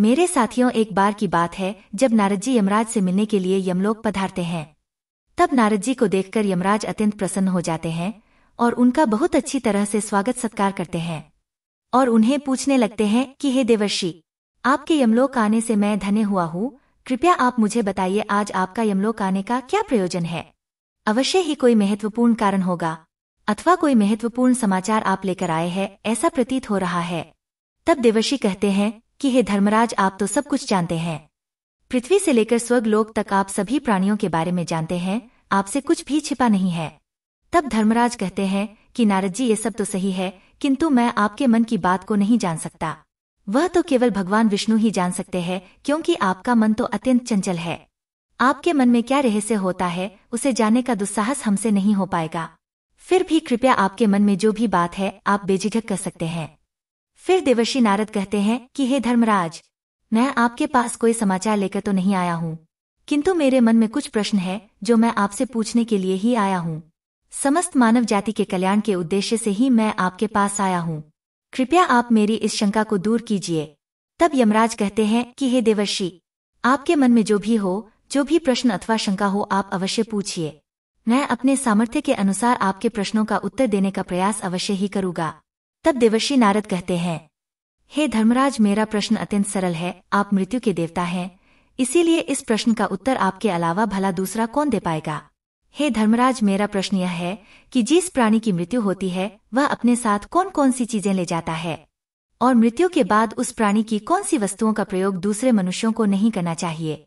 मेरे साथियों एक बार की बात है जब नारद जी यमराज से मिलने के लिए यमलोक पधारते हैं तब नारद जी को देखकर यमराज अत्यंत प्रसन्न हो जाते हैं और उनका बहुत अच्छी तरह से स्वागत सत्कार करते हैं और उन्हें पूछने लगते हैं कि हे देवर्षि आपके यमलोक आने से मैं धन्य हुआ हूँ कृपया आप मुझे बताइए आज आपका यमलोक आने का क्या प्रयोजन है अवश्य ही कोई महत्वपूर्ण कारण होगा अथवा कोई महत्वपूर्ण समाचार आप लेकर आए हैं ऐसा प्रतीत हो रहा है तब देवर्षि कहते हैं कि हे धर्मराज आप तो सब कुछ जानते हैं पृथ्वी से लेकर स्वर्ग लोक तक आप सभी प्राणियों के बारे में जानते हैं आपसे कुछ भी छिपा नहीं है तब धर्मराज कहते हैं कि नारद जी ये सब तो सही है किंतु मैं आपके मन की बात को नहीं जान सकता वह तो केवल भगवान विष्णु ही जान सकते हैं क्योंकि आपका मन तो अत्यंत चंचल है आपके मन में क्या रहस्य होता है उसे जाने का दुस्साहस हमसे नहीं हो पाएगा फिर भी कृपया आपके मन में जो भी बात है आप बेझिझक कर सकते हैं फिर देवर्षि नारद कहते हैं कि हे धर्मराज मैं आपके पास कोई समाचार लेकर तो नहीं आया हूँ किंतु मेरे मन में कुछ प्रश्न है जो मैं आपसे पूछने के लिए ही आया हूँ समस्त मानव जाति के कल्याण के उद्देश्य से ही मैं आपके पास आया हूँ कृपया आप मेरी इस शंका को दूर कीजिए तब यमराज कहते हैं कि हे देवर्षि आपके मन में जो भी हो जो भी प्रश्न अथवा शंका हो आप अवश्य पूछिए मैं अपने सामर्थ्य के अनुसार आपके प्रश्नों का उत्तर देने का प्रयास अवश्य ही करूँगा तब देवर्षि नारद कहते हैं हे धर्मराज मेरा प्रश्न अत्यंत सरल है आप मृत्यु के देवता हैं इसीलिए इस प्रश्न का उत्तर आपके अलावा भला दूसरा कौन दे पाएगा हे धर्मराज मेरा प्रश्न यह है कि जिस प्राणी की मृत्यु होती है वह अपने साथ कौन कौन सी चीजें ले जाता है और मृत्यु के बाद उस प्राणी की कौन सी वस्तुओं का प्रयोग दूसरे मनुष्यों को नहीं करना चाहिए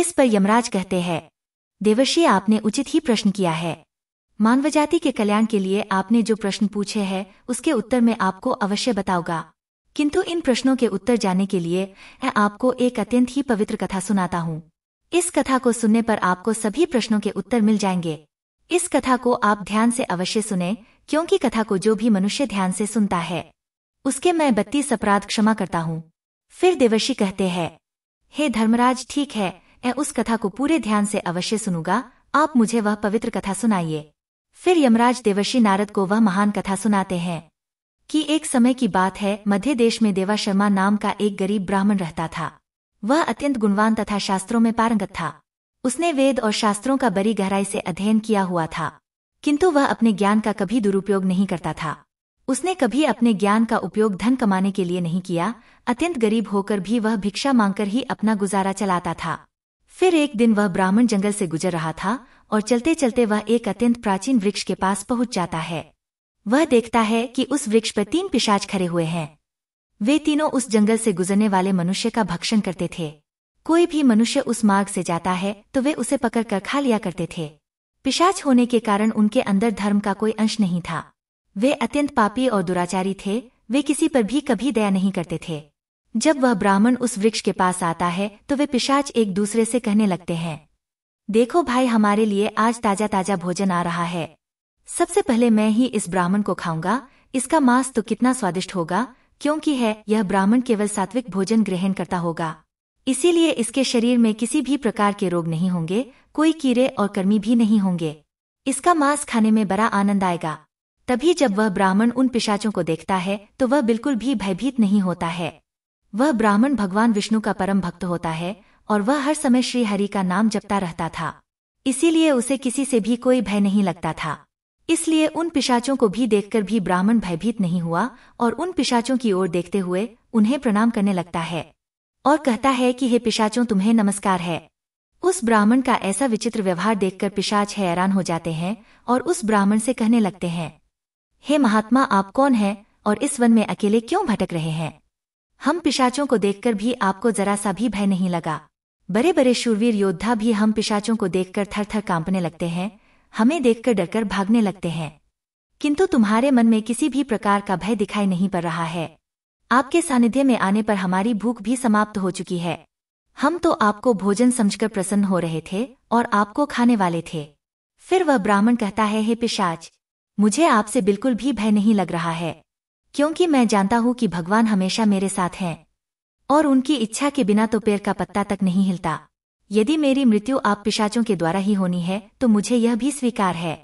इस पर यमराज कहते हैं देवर्षि आपने उचित ही प्रश्न किया है मानवजाति के कल्याण के लिए आपने जो प्रश्न पूछे हैं उसके उत्तर में आपको अवश्य बताऊंगा किंतु इन प्रश्नों के उत्तर जाने के लिए मैं आपको एक अत्यंत ही पवित्र कथा सुनाता हूँ इस कथा को सुनने पर आपको सभी प्रश्नों के उत्तर मिल जाएंगे इस कथा को आप ध्यान से अवश्य सुने क्योंकि कथा को जो भी मनुष्य ध्यान से सुनता है उसके मैं बत्तीस अपराध क्षमा करता हूँ फिर देवर्षि कहते हैं हे धर्मराज ठीक है मैं उस कथा को पूरे ध्यान से अवश्य सुनूंगा आप मुझे वह पवित्र कथा सुनाइए फिर यमराज देवर्षि नारद को वह महान कथा सुनाते हैं कि एक समय की बात है मध्य देश में देवा शर्मा नाम का एक गरीब ब्राह्मण रहता था वह अत्यंत गुणवान तथा शास्त्रों में पारंगत था उसने वेद और शास्त्रों का बड़ी गहराई से अध्ययन किया हुआ था किंतु वह अपने ज्ञान का कभी दुरुपयोग नहीं करता था उसने कभी अपने ज्ञान का उपयोग धन कमाने के लिए नहीं किया अत्यंत गरीब होकर भी वह भिक्षा मांगकर ही अपना गुजारा चलाता था फिर एक दिन वह ब्राह्मण जंगल से गुजर रहा था और चलते चलते वह एक अत्यंत प्राचीन वृक्ष के पास पहुंच जाता है वह देखता है कि उस वृक्ष पर तीन पिशाच खड़े हुए हैं वे तीनों उस जंगल से गुजरने वाले मनुष्य का भक्षण करते थे कोई भी मनुष्य उस मार्ग से जाता है तो वे उसे पकड़कर खा लिया करते थे पिशाच होने के कारण उनके अंदर धर्म का कोई अंश नहीं था वे अत्यंत पापी और दुराचारी थे वे किसी पर भी कभी दया नहीं करते थे जब वह ब्राह्मण उस वृक्ष के पास आता है तो वे पिशाच एक दूसरे से कहने लगते हैं देखो भाई हमारे लिए आज ताजा ताजा भोजन आ रहा है सबसे पहले मैं ही इस ब्राह्मण को खाऊंगा इसका मांस तो कितना स्वादिष्ट होगा क्योंकि है यह ब्राह्मण केवल सात्विक भोजन ग्रहण करता होगा इसीलिए इसके शरीर में किसी भी प्रकार के रोग नहीं होंगे कोई कीड़े और कर्मी भी नहीं होंगे इसका मांस खाने में बड़ा आनंद आएगा तभी जब वह ब्राह्मण उन पिशाचों को देखता है तो वह बिल्कुल भी भयभीत नहीं होता है वह ब्राह्मण भगवान विष्णु का परम भक्त होता है और वह हर समय श्रीहरि का नाम जपता रहता था इसीलिए उसे किसी से भी कोई भय नहीं लगता था इसलिए उन पिशाचों को भी देखकर भी ब्राह्मण भयभीत नहीं हुआ और उन पिशाचों की ओर देखते हुए उन्हें प्रणाम करने लगता है और कहता है कि हे पिशाचों तुम्हें नमस्कार है उस ब्राह्मण का ऐसा विचित्र व्यवहार देखकर पिशाच हैरान हो जाते हैं और उस ब्राह्मण से कहने लगते हैं हे महात्मा आप कौन हैं और इस वन में अकेले क्यों भटक रहे हैं हम पिशाचों को देखकर भी आपको जरा सा भी भय नहीं लगा बड़े बड़े शूरवीर योद्धा भी हम पिशाचों को देखकर थर थर कांपने लगते हैं हमें देखकर डरकर भागने लगते हैं किंतु तुम्हारे मन में किसी भी प्रकार का भय दिखाई नहीं पड़ रहा है आपके सानिध्य में आने पर हमारी भूख भी समाप्त हो चुकी है हम तो आपको भोजन समझकर प्रसन्न हो रहे थे और आपको खाने वाले थे फिर वह ब्राह्मण कहता है हे पिशाच मुझे आपसे बिल्कुल भी भय नहीं लग रहा है क्योंकि मैं जानता हूं कि भगवान हमेशा मेरे साथ हैं और उनकी इच्छा के बिना तो पेड़ का पत्ता तक नहीं हिलता यदि मेरी मृत्यु आप पिशाचों के द्वारा ही होनी है तो मुझे यह भी स्वीकार है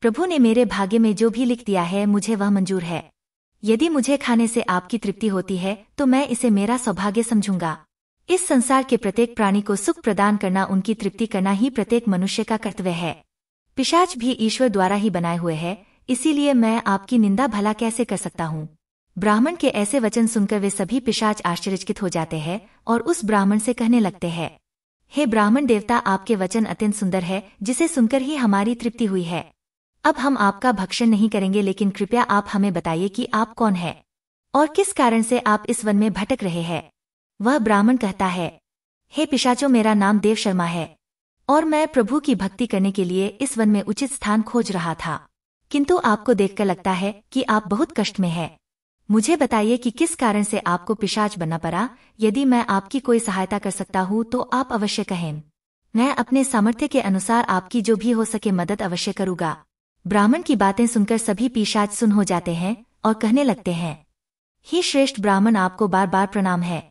प्रभु ने मेरे भाग्य में जो भी लिख दिया है मुझे वह मंजूर है यदि मुझे खाने से आपकी तृप्ति होती है तो मैं इसे मेरा सौभाग्य समझूंगा इस संसार के प्रत्येक प्राणी को सुख प्रदान करना उनकी तृप्ति करना ही प्रत्येक मनुष्य का कर्तव्य है पिशाच भी ईश्वर द्वारा ही बनाए हुए है इसीलिए मैं आपकी निंदा भला कैसे कर सकता हूँ ब्राह्मण के ऐसे वचन सुनकर वे सभी पिशाच आश्चर्यचकित हो जाते हैं और उस ब्राह्मण से कहने लगते हैं हे ब्राह्मण देवता आपके वचन अत्यंत सुंदर है जिसे सुनकर ही हमारी तृप्ति हुई है अब हम आपका भक्षण नहीं करेंगे लेकिन कृपया आप हमें बताइए कि आप कौन है और किस कारण से आप इस वन में भटक रहे हैं वह ब्राह्मण कहता है हे पिशाचो मेरा नाम देव शर्मा है और मैं प्रभु की भक्ति करने के लिए इस वन में उचित स्थान खोज रहा था किंतु आपको देखकर लगता है कि आप बहुत कष्ट में हैं। मुझे बताइए कि किस कारण से आपको पिशाच बनना पड़ा यदि मैं आपकी कोई सहायता कर सकता हूँ तो आप अवश्य कहें मैं अपने सामर्थ्य के अनुसार आपकी जो भी हो सके मदद अवश्य करूँगा ब्राह्मण की बातें सुनकर सभी पिशाच सुन हो जाते हैं और कहने लगते हैं ही श्रेष्ठ ब्राह्मण आपको बार बार प्रणाम है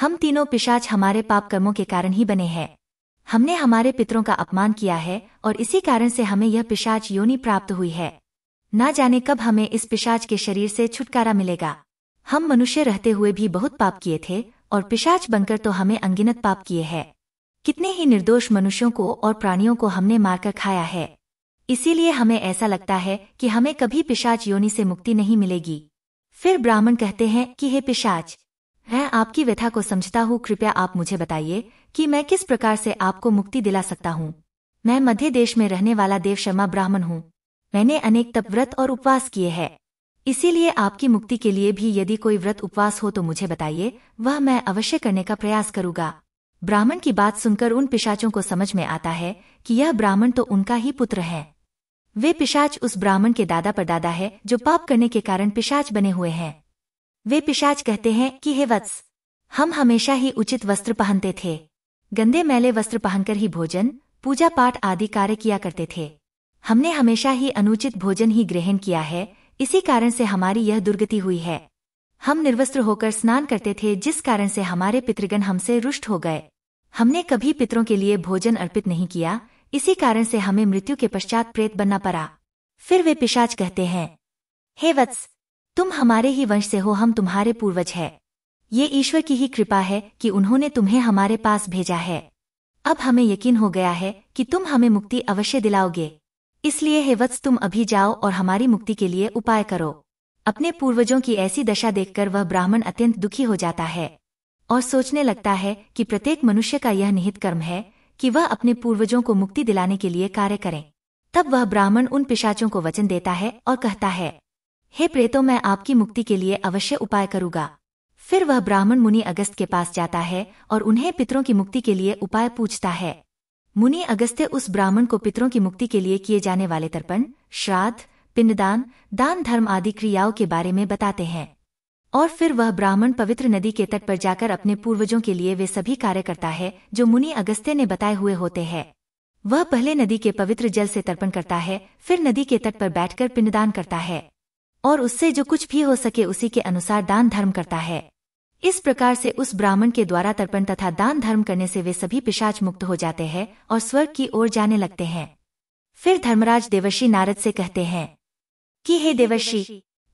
हम तीनों पिशाच हमारे पाप कर्मों के कारण ही बने हैं हमने हमारे पितरों का अपमान किया है और इसी कारण से हमें यह पिशाच योनि प्राप्त हुई है न जाने कब हमें इस पिशाच के शरीर से छुटकारा मिलेगा हम मनुष्य रहते हुए भी बहुत पाप किए थे और पिशाच बनकर तो हमें अंगिनत पाप किए हैं कितने ही निर्दोष मनुष्यों को और प्राणियों को हमने मारकर खाया है इसीलिए हमें ऐसा लगता है कि हमें कभी पिशाच योनि से मुक्ति नहीं मिलेगी फिर ब्राह्मण कहते हैं कि हे पिशाच मैं आपकी व्यथा को समझता हूँ कृपया आप मुझे बताइए कि मैं किस प्रकार से आपको मुक्ति दिला सकता हूँ मैं मध्य देश में रहने वाला देव शर्मा ब्राह्मण हूँ मैंने अनेक तप व्रत और उपवास किए हैं इसीलिए आपकी मुक्ति के लिए भी यदि कोई व्रत उपवास हो तो मुझे बताइए वह मैं अवश्य करने का प्रयास करूंगा ब्राह्मण की बात सुनकर उन पिशाचों को समझ में आता है कि यह ब्राह्मण तो उनका ही पुत्र है वे पिशाच उस ब्राह्मण के दादा पर दादा है जो पाप करने के कारण पिशाच बने हुए हैं वे पिशाच कहते हैं कि हे वत्स हम हमेशा ही उचित वस्त्र पहनते थे गंदे मैले वस्त्र पहनकर ही भोजन पूजा पाठ आदि कार्य किया करते थे हमने हमेशा ही अनुचित भोजन ही ग्रहण किया है इसी कारण से हमारी यह दुर्गति हुई है हम निर्वस्त्र होकर स्नान करते थे जिस कारण से हमारे पितृगण हमसे रुष्ट हो गए हमने कभी पितरों के लिए भोजन अर्पित नहीं किया इसी कारण से हमें मृत्यु के पश्चात प्रेत बनना पड़ा फिर वे पिशाच कहते हैं हे वत्स तुम हमारे ही वंश से हो हम तुम्हारे पूर्वज है ये ईश्वर की ही कृपा है कि उन्होंने तुम्हें हमारे पास भेजा है अब हमें यकीन हो गया है कि तुम हमें मुक्ति अवश्य दिलाओगे इसलिए हे वत्स तुम अभी जाओ और हमारी मुक्ति के लिए उपाय करो अपने पूर्वजों की ऐसी दशा देखकर वह ब्राह्मण अत्यंत दुखी हो जाता है और सोचने लगता है कि प्रत्येक मनुष्य का यह निहित कर्म है कि वह अपने पूर्वजों को मुक्ति दिलाने के लिए कार्य करें तब वह ब्राह्मण उन पिशाचों को वचन देता है और कहता है हे प्रेतो मैं आपकी मुक्ति के लिए अवश्य उपाय करूंगा फिर वह ब्राह्मण मुनि अगस्त के पास जाता है और उन्हें पितरों की मुक्ति के लिए उपाय पूछता है मुनि अगस्त्य उस ब्राह्मण को पितरों की मुक्ति के लिए किए जाने वाले तर्पण श्राद्ध पिंडदान दान धर्म आदि क्रियाओं के बारे में बताते हैं और फिर वह ब्राह्मण पवित्र नदी के तट पर जाकर अपने पूर्वजों के लिए वे सभी कार्य करता है जो मुनि अगस्त्य ने बताए हुए होते हैं वह पहले नदी के पवित्र जल से तर्पण करता है फिर नदी के तट पर बैठकर पिंडदान करता है और उससे जो कुछ भी हो सके उसी के अनुसार दान धर्म करता है इस प्रकार से उस ब्राह्मण के द्वारा तर्पण तथा दान धर्म करने से वे सभी पिशाच मुक्त हो जाते हैं और स्वर्ग की ओर जाने लगते हैं फिर धर्मराज देवर्षि नारद से कहते हैं कि हे देवर्षि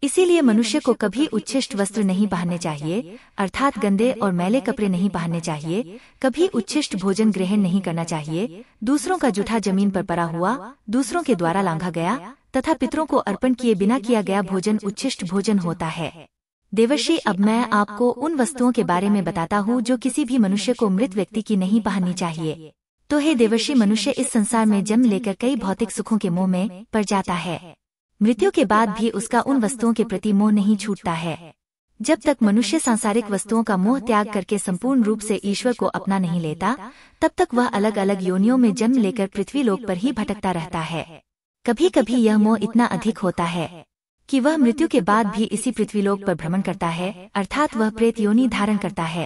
इसीलिए मनुष्य को कभी उच्छिष्ट वस्त्र नहीं पहनने चाहिए अर्थात गंदे और मैले कपड़े नहीं पहनने चाहिए कभी उच्छिष्ट भोजन ग्रहण नहीं करना चाहिए दूसरों का जूठा जमीन पर पड़ा हुआ दूसरों के द्वारा लांघा गया तथा पितरों को अर्पण किए बिना किया गया भोजन उच्छिष्ट भोजन होता है देवर्षि अब मैं आपको उन वस्तुओं के बारे में बताता हूँ जो किसी भी मनुष्य को मृत व्यक्ति की नहीं पहननी चाहिए तो हे देवर्षि मनुष्य इस संसार में जन्म लेकर कई भौतिक सुखों के मोह में पड़ जाता है मृत्यु के बाद भी उसका उन वस्तुओं के प्रति मोह नहीं छूटता है जब तक मनुष्य सांसारिक वस्तुओं का मोह त्याग करके संपूर्ण रूप से ईश्वर को अपना नहीं लेता तब तक वह अलग अलग योनियों में जन्म लेकर पृथ्वी लोक पर ही भटकता रहता है कभी कभी यह मोह इतना अधिक होता है कि वह मृत्यु के बाद भी इसी पृथ्वीलोक पर भ्रमण करता है अर्थात वह प्रेत योनि धारण करता है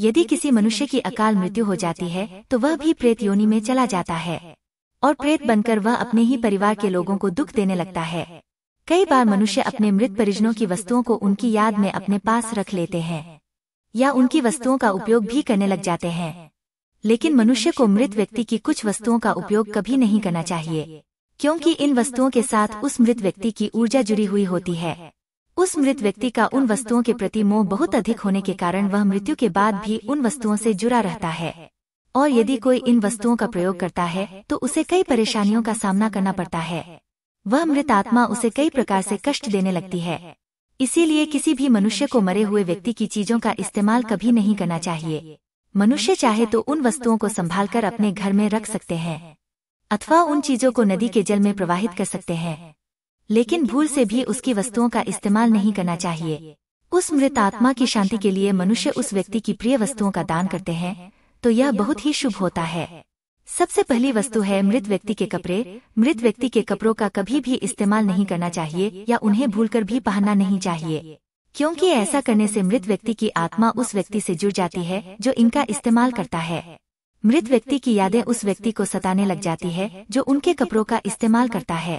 यदि किसी मनुष्य की अकाल मृत्यु हो जाती है तो वह भी प्रेत योनि में चला जाता है और प्रेत बनकर वह अपने ही परिवार के लोगों को दुख देने लगता है कई बार मनुष्य अपने मृत परिजनों की वस्तुओं को उनकी याद में अपने पास रख लेते हैं या उनकी वस्तुओं का उपयोग भी करने लग जाते हैं लेकिन मनुष्य को मृत व्यक्ति की कुछ वस्तुओं का उपयोग कभी नहीं करना चाहिए क्योंकि इन वस्तुओं के साथ उस मृत व्यक्ति की ऊर्जा जुड़ी हुई होती है उस मृत व्यक्ति का उन वस्तुओं के प्रति मोह बहुत अधिक होने के कारण वह मृत्यु के बाद भी उन वस्तुओं से जुड़ा रहता है और यदि कोई इन वस्तुओं का प्रयोग करता है तो उसे कई परेशानियों का सामना करना पड़ता है वह मृत आत्मा उसे कई प्रकार से कष्ट देने लगती है इसीलिए किसी भी मनुष्य को मरे हुए व्यक्ति की चीजों का इस्तेमाल कभी नहीं करना चाहिए मनुष्य चाहे तो उन वस्तुओं को संभालकर अपने घर में रख सकते हैं अथवा उन चीजों को नदी के जल में प्रवाहित कर सकते हैं लेकिन भूल से भी उसकी वस्तुओं का इस्तेमाल नहीं करना चाहिए उस मृत आत्मा की शांति के लिए मनुष्य उस व्यक्ति की प्रिय वस्तुओं का दान करते हैं तो यह बहुत ही शुभ होता है सबसे पहली वस्तु है मृत व्यक्ति के कपड़े मृत व्यक्ति के कपड़ों का कभी भी इस्तेमाल नहीं करना चाहिए या उन्हें भूलकर भी पहनना नहीं चाहिए क्योंकि ऐसा करने से मृत व्यक्ति की आत्मा उस व्यक्ति से जुड़ जाती है जो इनका इस्तेमाल करता है मृत व्यक्ति की यादें उस व्यक्ति को सताने लग जाती है जो उनके कपड़ों का इस्तेमाल करता है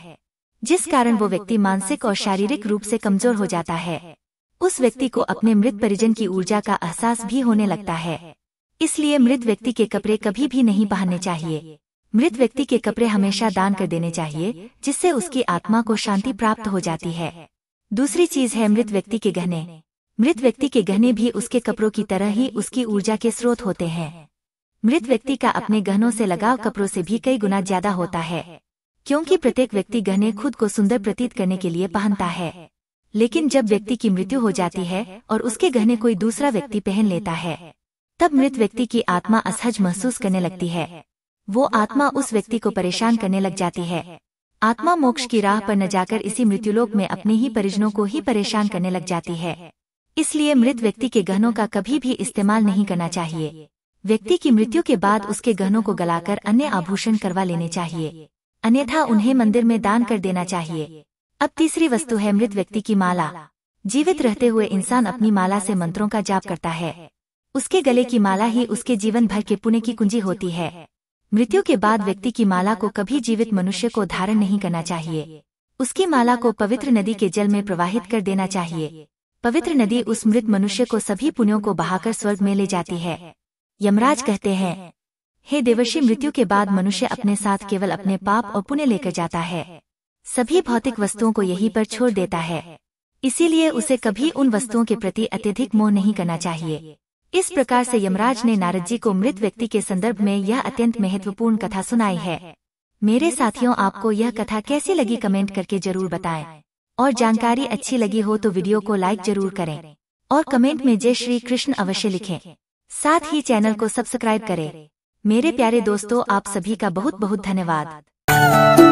जिस कारण वो व्यक्ति मानसिक और शारीरिक रूप से कमजोर हो जाता है उस व्यक्ति को अपने मृत परिजन की ऊर्जा का एहसास भी होने लगता है इसलिए मृत व्यक्ति के कपड़े कभी भी नहीं पहनने चाहिए मृत व्यक्ति के कपड़े हमेशा दान कर देने चाहिए जिससे उसकी आत्मा को शांति प्राप्त हो जाती है दूसरी चीज है मृत व्यक्ति के गहने मृत व्यक्ति के गहने भी उसके कपड़ों की तरह ही उसकी ऊर्जा के स्रोत होते हैं मृत व्यक्ति का अपने गहनों से लगाव कपड़ों से भी कई गुना ज्यादा होता है क्योंकि प्रत्येक व्यक्ति गहने खुद को सुंदर प्रतीत करने के लिए पहनता है लेकिन जब व्यक्ति की मृत्यु हो जाती है और उसके गहने कोई दूसरा व्यक्ति पहन लेता है तब मृत व्यक्ति की आत्मा असहज महसूस करने लगती है वो आत्मा उस व्यक्ति को परेशान करने लग जाती है आत्मा मोक्ष की राह पर न जाकर इसी मृत्युलोक में अपने ही परिजनों को ही परेशान करने लग जाती है इसलिए मृत व्यक्ति के गहनों का कभी भी इस्तेमाल नहीं करना चाहिए व्यक्ति की मृत्यु के बाद उसके गहनों को गलाकर अन्य आभूषण करवा लेने चाहिए अन्यथा उन्हें मंदिर में दान कर देना चाहिए अब तीसरी वस्तु है मृत व्यक्ति की माला जीवित रहते हुए इंसान अपनी माला से मंत्रों का जाप करता है उसके गले की माला ही उसके जीवन भर के पुण्य की कुंजी होती है मृत्यु के बाद व्यक्ति की माला को कभी जीवित मनुष्य को धारण नहीं करना चाहिए उसकी माला को पवित्र नदी के जल में प्रवाहित कर देना चाहिए पवित्र नदी उस मृत मनुष्य को सभी पुण्यों को बहाकर स्वर्ग में ले जाती है यमराज कहते हैं हे देवर्षि मृत्यु के बाद मनुष्य अपने साथ केवल अपने पाप और पुण्य लेकर जाता है सभी भौतिक वस्तुओं को यहीं पर छोड़ देता है इसीलिए उसे कभी उन वस्तुओं के प्रति अत्यधिक मोह नहीं करना चाहिए इस प्रकार से यमराज ने नारद जी को मृत व्यक्ति के संदर्भ में यह अत्यंत महत्वपूर्ण कथा सुनाई है मेरे साथियों आपको यह कथा कैसी लगी कमेंट करके जरूर बताएं और जानकारी अच्छी लगी हो तो वीडियो को लाइक जरूर करें और कमेंट में जय श्री कृष्ण अवश्य लिखें साथ ही चैनल को सब्सक्राइब करें मेरे प्यारे दोस्तों आप सभी का बहुत बहुत धन्यवाद